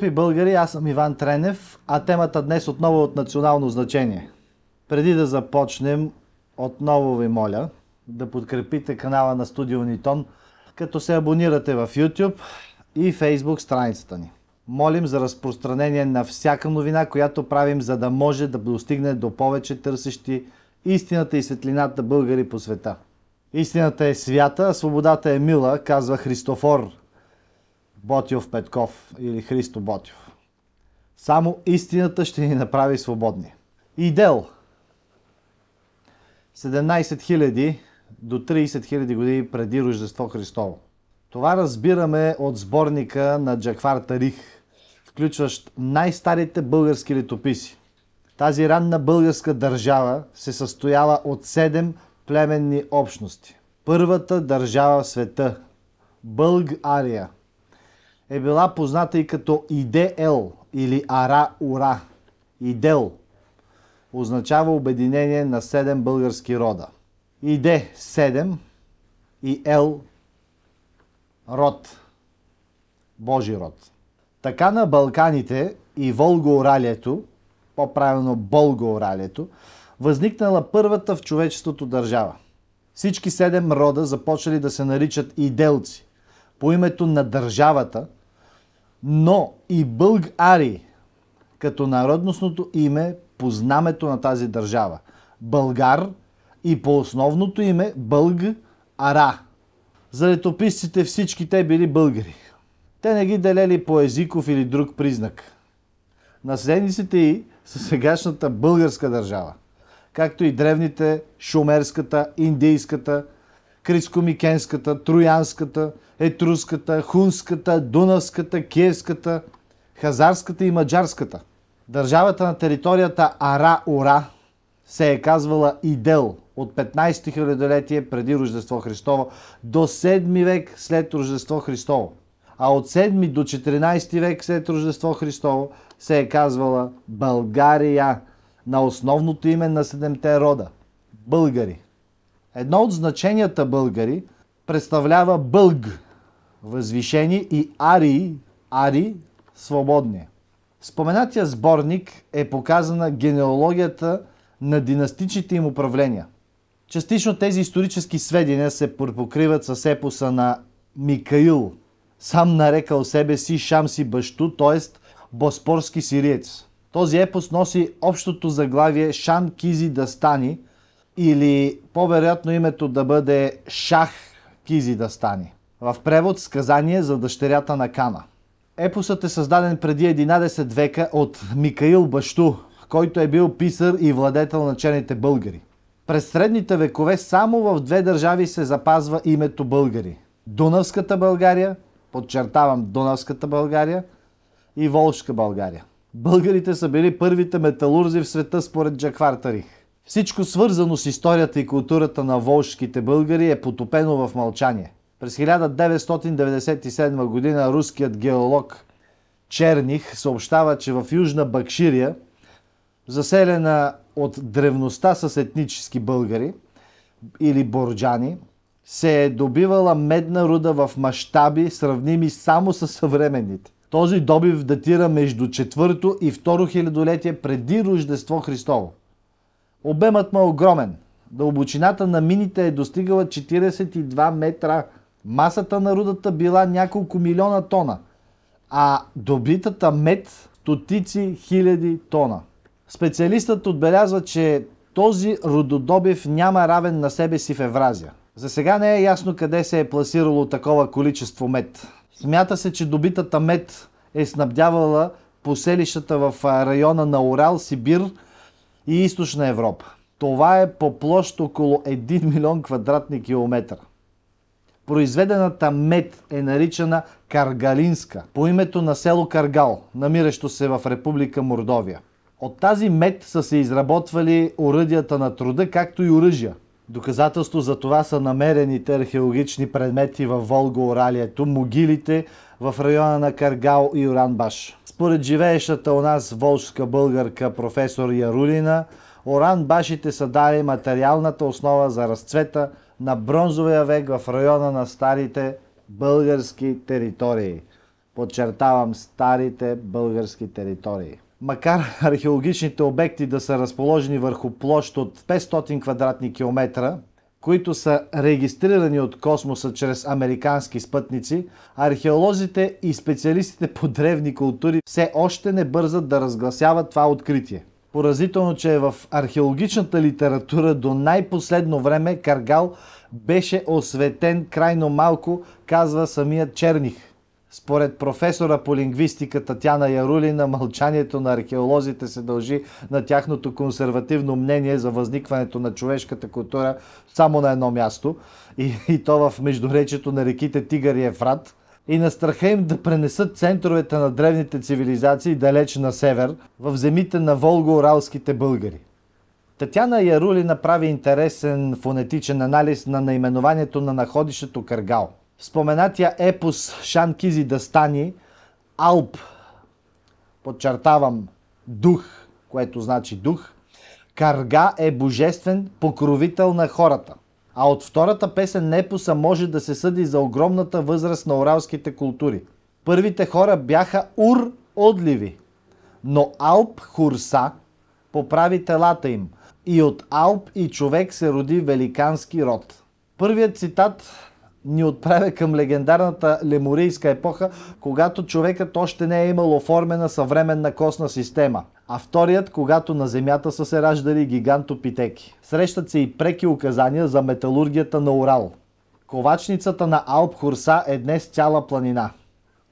Скъпи българи, аз съм Иван Тренев, а темата днес отново е от национално значение. Преди да започнем, отново ви моля да подкрепите канала на Студио Нитон, като се абонирате в YouTube и Facebook страницата ни. Молим за разпространение на всяка новина, която правим, за да може да достигне до повече търсещи истината и светлината българи по света. Истината е свята, а свободата е мила, казва Христофор Ботйов Петков или Христо Ботйов. Само истината ще ни направи свободни. Идел. 17 000 до 30 000 години преди Рождество Христово. Това разбираме от сборника на Джаквар Тарих, включващ най-старите български летописи. Тази ранна българска държава се състояла от 7 племенни общности. Първата държава в света – България – е била позната и като ИДЕЛ или Ара-Ура. Идел означава обединение на седем български рода. Иде – седем и Ел – род, Божи род. Така на Балканите и Волго-Оралието, по-правилно Оралието, възникнала първата в човечеството държава. Всички седем рода започнали да се наричат иделци по името на държавата – но и българи като народностното име по знамето на тази държава. Българ и по основното име Бълг-Ара. За летописците всички те били българи. Те не ги делели по езиков или друг признак. Наследниците и са сегашната българска държава, както и древните шумерската, индийската, Крискомикенската, Троянската, Етруската, Хунската, Дунавската, Киевската, Хазарската и Маджарската. Държавата на територията Ара-Ура се е казвала Идел от 15 хилядолетие преди Рождество Христово до 7 век след Рождество Христово. А от 7 до 14 век след Рождество Христово се е казвала България на основното име на седемте рода – българи. Едно от значенията българи представлява бълг, възвишени и ари, ари, свободни. Споменатия сборник е показана генеалогията на династичните им управления. Частично тези исторически сведения се препокриват с епоса на Микаил, сам нарекал себе си Шамси бащу, т.е. боспорски сириец. Този епос носи общото заглавие Шам Кизи Дастани – или по-вероятно името да бъде Шах Кизи да стане. В превод сказание за дъщерята на Кана. Епосът е създаден преди 11 века от Микаил Башту, който е бил писар и владетел на черните българи. През средните векове само в две държави се запазва името българи. Дунавската България, подчертавам Дунавската България и Волжска България. Българите са били първите металурзи в света според Джаквартарих. Всичко свързано с историята и културата на волжските българи е потопено в мълчание. През 1997 година руският геолог Черних съобщава, че в Южна Бакширия, заселена от древността с етнически българи или борджани, се е добивала медна руда в мащаби, сравними само с съвременните. Този добив датира между 4 и 2 хилядолетие преди Рождество Христово. Обемът му е огромен. Дълбочината на мините е достигала 42 метра. Масата на рудата била няколко милиона тона, а добитата мед стотици хиляди тона. Специалистът отбелязва, че този рудодобив няма равен на себе си в Евразия. За сега не е ясно къде се е пласирало такова количество мед. Смята се, че добитата мед е снабдявала поселищата в района на Орал, Сибир – и източна Европа. Това е по площ около 1 милион квадратни километра. Произведената мед е наричана Каргалинска, по името на село Каргал, намиращо се в Република Мордовия. От тази мед са се изработвали оръдията на труда, както и оръжия – Доказателство за това са намерените археологични предмети във Волго-Оралието, могилите в района на Каргал и Оранбаш. Според живеещата у нас волжска българка професор Ярулина, Оранбашите са дали материалната основа за разцвета на бронзовия век в района на старите български територии. Подчертавам старите български територии макар археологичните обекти да са разположени върху площ от 500 квадратни километра, които са регистрирани от космоса чрез американски спътници, археолозите и специалистите по древни култури все още не бързат да разгласяват това откритие. Поразително, че в археологичната литература до най-последно време Каргал беше осветен крайно малко, казва самият Черних. Според професора по лингвистика Татяна Ярулина, мълчанието на археолозите се дължи на тяхното консервативно мнение за възникването на човешката култура само на едно място, и, и то в междуречието на реките Тигър и Ефрат, и на страха им да пренесат центровете на древните цивилизации далеч на север, в земите на волго-уралските българи. Татяна Ярули направи интересен фонетичен анализ на наименованието на находището Къргал – споменатия епос Шан Кизи стани Алп, подчертавам, дух, което значи дух, Карга е божествен покровител на хората. А от втората песен Непоса може да се съди за огромната възраст на уралските култури. Първите хора бяха ур одливи, но Алп Хурса поправи телата им и от Алп и човек се роди великански род. Първият цитат ни отправя към легендарната леморийска епоха, когато човекът още не е имал оформена съвременна костна система, а вторият, когато на Земята са се раждали гигантопитеки. Срещат се и преки указания за металургията на Урал. Ковачницата на Алп Хурса е днес цяла планина.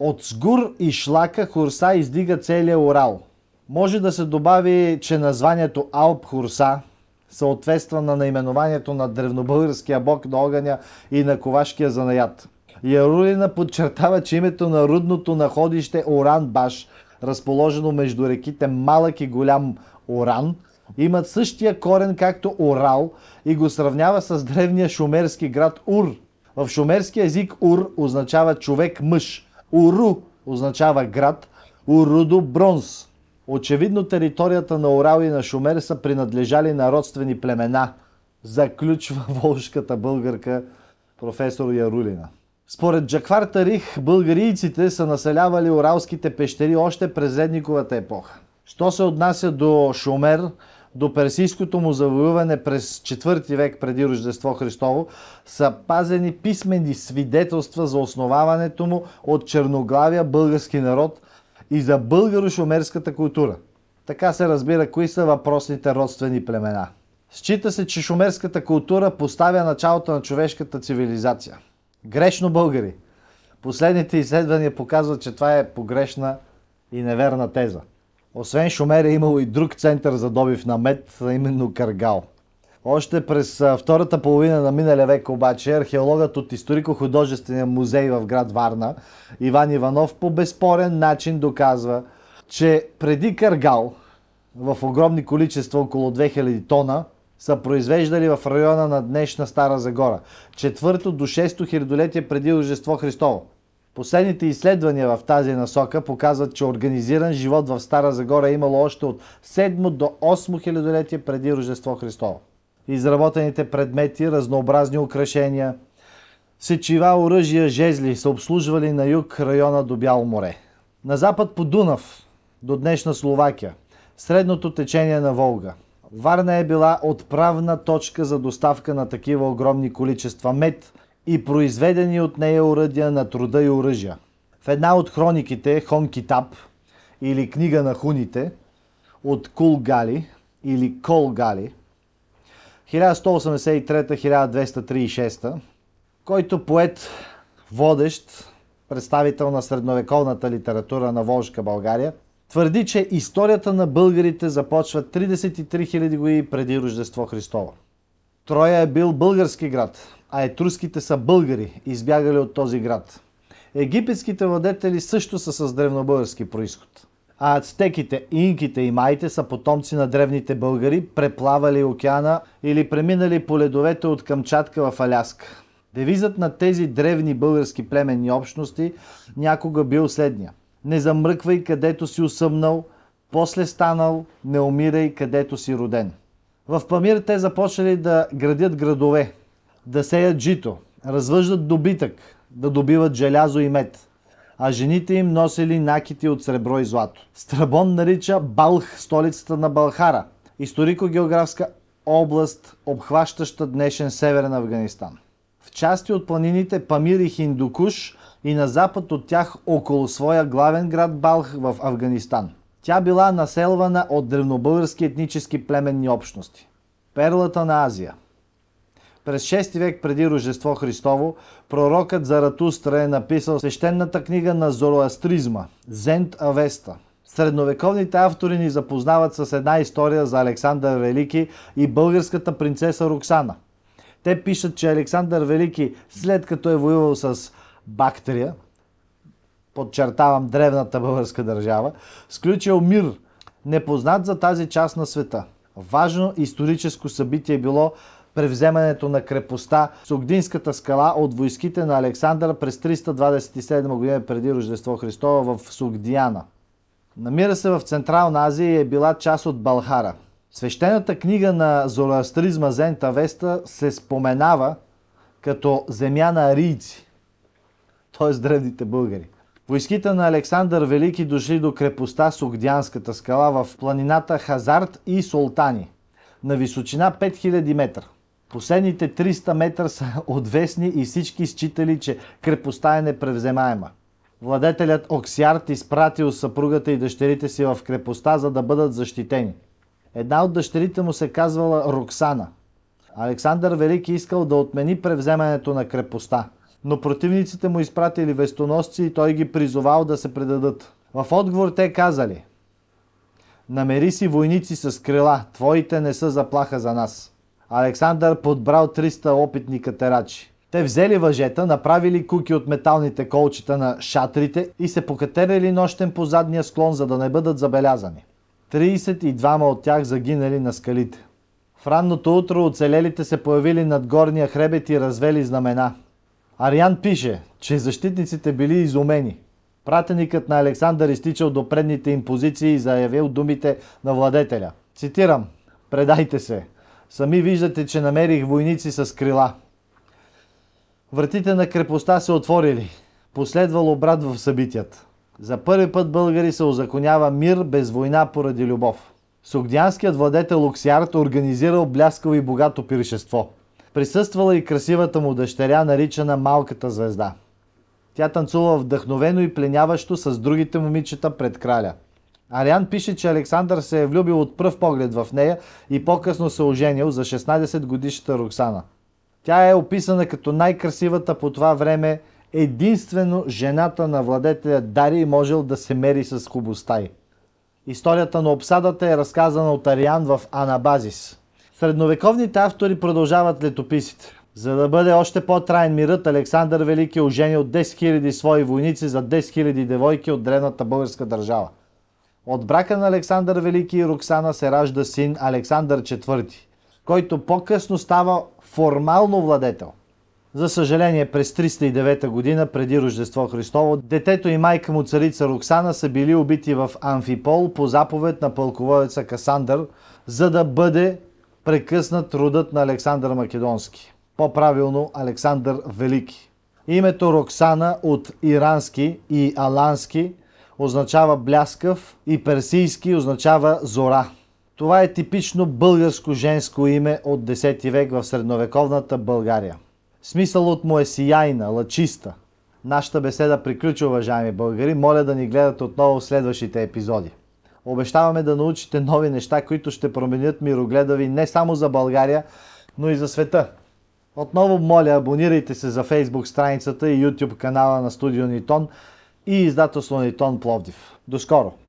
От сгур и шлака Хурса издига целия Урал. Може да се добави, че названието Алп Хурса – съответства на наименованието на древнобългарския бог на огъня и на ковашкия занаят. Ярулина подчертава, че името на рудното находище Оран Баш, разположено между реките Малък и Голям Оран, имат същия корен както Орал и го сравнява с древния шумерски град Ур. В шумерски език Ур означава човек мъж, Уру означава град, Урудо бронз – Очевидно територията на Орал и на Шумер са принадлежали на родствени племена, заключва волшката българка професор Ярулина. Според Джаквар Тарих, българийците са населявали уралските пещери още през ледниковата епоха. Що се отнася до Шумер, до персийското му завоюване през 4 век преди Рождество Христово, са пазени писмени свидетелства за основаването му от черноглавия български народ – и за българо-шумерската култура. Така се разбира кои са въпросните родствени племена. Счита се, че шумерската култура поставя началото на човешката цивилизация. Грешно българи. Последните изследвания показват, че това е погрешна и неверна теза. Освен Шумер е имало и друг център за добив на мед, а именно Каргал – още през втората половина на миналия век обаче археологът от историко-художествения музей в град Варна Иван Иванов по безспорен начин доказва, че преди Каргал в огромни количества, около 2000 тона, са произвеждали в района на днешна Стара Загора, четвърто до шесто хилядолетие преди Рождество Христово. Последните изследвания в тази насока показват, че организиран живот в Стара Загора е имало още от 7 до 8 хилядолетие преди Рождество Христово изработените предмети, разнообразни украшения, сечива, оръжия, жезли са обслужвали на юг района до Бяло море. На запад по Дунав, до днешна Словакия, средното течение на Волга. Варна е била отправна точка за доставка на такива огромни количества мед и произведени от нея оръдия на труда и оръжия. В една от хрониките, Хон Китап, или книга на хуните, от Кул Гали или Колгали, 1183-1236, който поет водещ, представител на средновековната литература на Волжка България, твърди, че историята на българите започва 33 000 години преди Рождество Христово. Троя е бил български град, а етруските са българи, избягали от този град. Египетските владетели също са с древнобългарски происход а ацтеките, инките и майте са потомци на древните българи, преплавали океана или преминали по ледовете от Камчатка в Аляска. Девизът на тези древни български племенни общности някога бил следния. Не замръквай където си усъмнал, после станал, не умирай където си роден. В Памир те започнали да градят градове, да сеят жито, развъждат добитък, да добиват желязо и мед – а жените им носили накити от сребро и злато. Страбон нарича Балх столицата на Балхара, историко-географска област, обхващаща днешен северен Афганистан. В части от планините Памир и Хиндукуш и на запад от тях около своя главен град Балх в Афганистан. Тя била населвана от древнобългарски етнически племенни общности. Перлата на Азия – през 6 век преди Рождество Христово, пророкът Заратустра е написал свещената книга на зороастризма «Зент Авеста». Средновековните автори ни запознават с една история за Александър Велики и българската принцеса Роксана. Те пишат, че Александър Велики, след като е воювал с Бактрия, подчертавам древната българска държава, сключил мир, непознат за тази част на света. Важно историческо събитие било превземането на крепостта Сугдинската скала от войските на Александър през 327 година преди Рождество Христова в Сугдиана. Намира се в Централна Азия и е била част от Балхара. Свещената книга на зороастризма Зента Веста се споменава като земя на арийци, т.е. древните българи. Войските на Александър Велики дошли до крепостта Сугдянската скала в планината Хазарт и Султани на височина 5000 метра. Последните 300 метра са отвесни и всички считали, че крепостта е непревземаема. Владетелят Оксиарт изпратил съпругата и дъщерите си в крепостта, за да бъдат защитени. Една от дъщерите му се казвала Роксана. Александър Велики искал да отмени превземането на крепостта, но противниците му изпратили вестоносци и той ги призовал да се предадат. В отговор те казали Намери си войници с крила, твоите не са заплаха за нас. Александър подбрал 300 опитни катерачи. Те взели въжета, направили куки от металните колчета на шатрите и се покатерили нощен по задния склон, за да не бъдат забелязани. 32 от тях загинали на скалите. В ранното утро оцелелите се появили над горния хребет и развели знамена. Ариан пише, че защитниците били изумени. Пратеникът на Александър изтичал до предните им позиции и заявил думите на владетеля. Цитирам. Предайте се. Сами виждате, че намерих войници с крила. Вратите на крепостта се отворили. Последвал обрат в събитията. За първи път българи се озаконява мир без война поради любов. Сугдянският владетел Оксиарт организирал бляскаво и богато пиршество. Присъствала и красивата му дъщеря, наричана Малката звезда. Тя танцува вдъхновено и пленяващо с другите момичета пред краля – Ариан пише, че Александър се е влюбил от пръв поглед в нея и по-късно се оженил за 16 годишната Роксана. Тя е описана като най-красивата по това време единствено жената на владетеля Дарий можел да се мери с хубостта Историята на обсадата е разказана от Ариан в Анабазис. Средновековните автори продължават летописите. За да бъде още по-траен мирът, Александър Велики е оженил 10 000 свои войници за 10 000 девойки от древната българска държава. От брака на Александър Велики и Роксана се ражда син Александър IV, който по-късно става формално владетел. За съжаление, през 309 година, преди Рождество Христово, детето и майка му царица Роксана са били убити в Амфипол по заповед на пълководеца Касандър, за да бъде прекъснат родът на Александър Македонски. По-правилно Александър Велики. Името Роксана от ирански и алански – означава бляскав и персийски означава зора. Това е типично българско женско име от 10 век в средновековната България. Смисълът му е сияйна, лъчиста. Нашата беседа приключи, уважаеми българи. Моля да ни гледате отново в следващите епизоди. Обещаваме да научите нови неща, които ще променят мирогледа ви не само за България, но и за света. Отново моля, абонирайте се за Facebook страницата и YouTube канала на Студио Нитон, и издателство на Итон Пловдив. До скоро!